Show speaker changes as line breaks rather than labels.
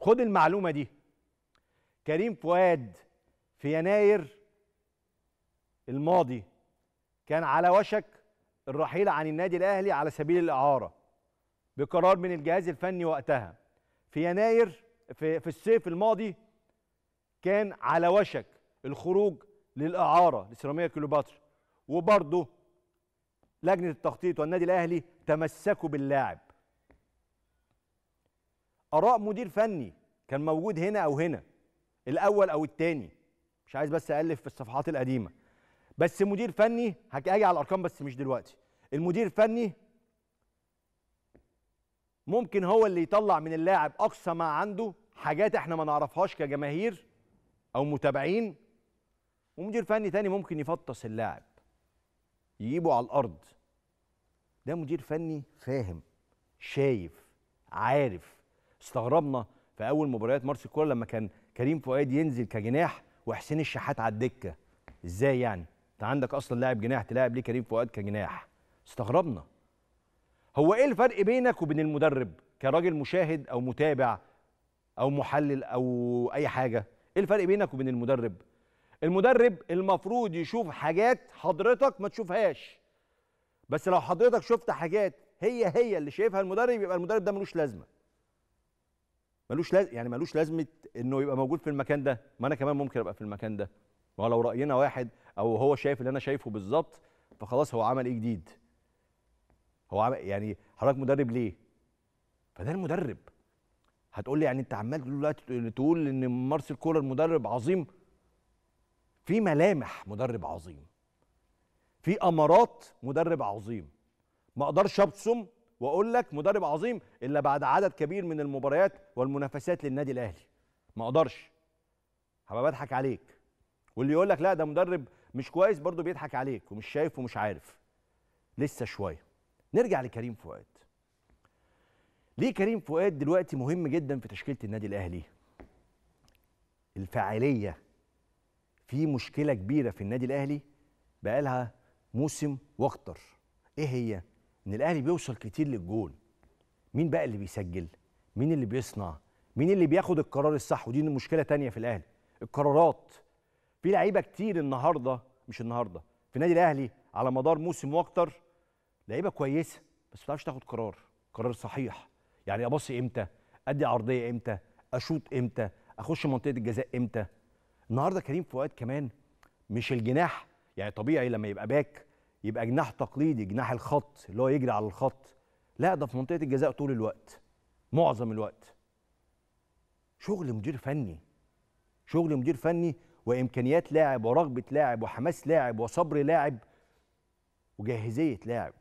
خد المعلومة دي كريم فؤاد في يناير الماضي كان على وشك الرحيل عن النادي الأهلي على سبيل الإعارة بقرار من الجهاز الفني وقتها في يناير في, في الصيف الماضي كان على وشك الخروج للإعارة لسيراميكا كليوباترا وبرضه لجنة التخطيط والنادي الأهلي تمسكوا باللاعب اراء مدير فني كان موجود هنا او هنا الاول او الثاني مش عايز بس الف في الصفحات القديمه بس مدير فني هاجي على الارقام بس مش دلوقتي المدير الفني ممكن هو اللي يطلع من اللاعب اقصى ما عنده حاجات احنا ما نعرفهاش كجماهير او متابعين ومدير فني تاني ممكن يفطس اللاعب يجيبه على الارض ده مدير فني فاهم شايف عارف استغربنا في اول مباريات مارسي الكوره لما كان كريم فؤاد ينزل كجناح وحسين الشحات على الدكه ازاي يعني انت عندك اصلا لاعب جناح تلاعب ليه كريم فؤاد كجناح استغربنا هو ايه الفرق بينك وبين المدرب كراجل مشاهد او متابع او محلل او اي حاجه ايه الفرق بينك وبين المدرب المدرب المفروض يشوف حاجات حضرتك ما تشوفهاش بس لو حضرتك شفت حاجات هي هي اللي شايفها المدرب يبقى المدرب ده ملوش لازمه ملوش لاز... يعني ملوش لازمه انه يبقى موجود في المكان ده ما انا كمان ممكن ابقى في المكان ده ما لو راينا واحد او هو شايف اللي انا شايفه بالظبط فخلاص هو عمل ايه جديد هو عمل يعني حضرتك مدرب ليه فده المدرب هتقول لي يعني انت عمال دلوقتي تقول ان مارسيل كولر مدرب عظيم في ملامح مدرب عظيم في امارات مدرب عظيم ما اقدرش ابصم واقول لك مدرب عظيم الا بعد عدد كبير من المباريات والمنافسات للنادي الاهلي ما اقدرش هبقى بضحك عليك واللي يقول لك لا ده مدرب مش كويس برضه بيضحك عليك ومش شايف ومش عارف لسه شويه نرجع لكريم فؤاد ليه كريم فؤاد دلوقتي مهم جدا في تشكيله النادي الاهلي الفاعليه في مشكله كبيره في النادي الاهلي بقالها موسم واكتر ايه هي ان الاهلي بيوصل كتير للجول مين بقى اللي بيسجل مين اللي بيصنع مين اللي بياخد القرار الصح ودي مشكله تانية في الاهلي القرارات في لعيبه كتير النهارده مش النهارده في النادي الاهلي على مدار موسم واكتر لعيبه كويسه بس ما بتعرفش تاخد قرار قرار صحيح يعني ابص امتى ادي عرضيه امتى اشوط امتى اخش منطقه الجزاء امتى النهارده كريم فؤاد كمان مش الجناح يعني طبيعي لما يبقى باك يبقى جناح تقليدي جناح الخط اللي هو يجري على الخط لا ده في منطقه الجزاء طول الوقت معظم الوقت شغل مدير فني شغل مدير فني وامكانيات لاعب ورغبه لاعب وحماس لاعب وصبر لاعب وجاهزيه لاعب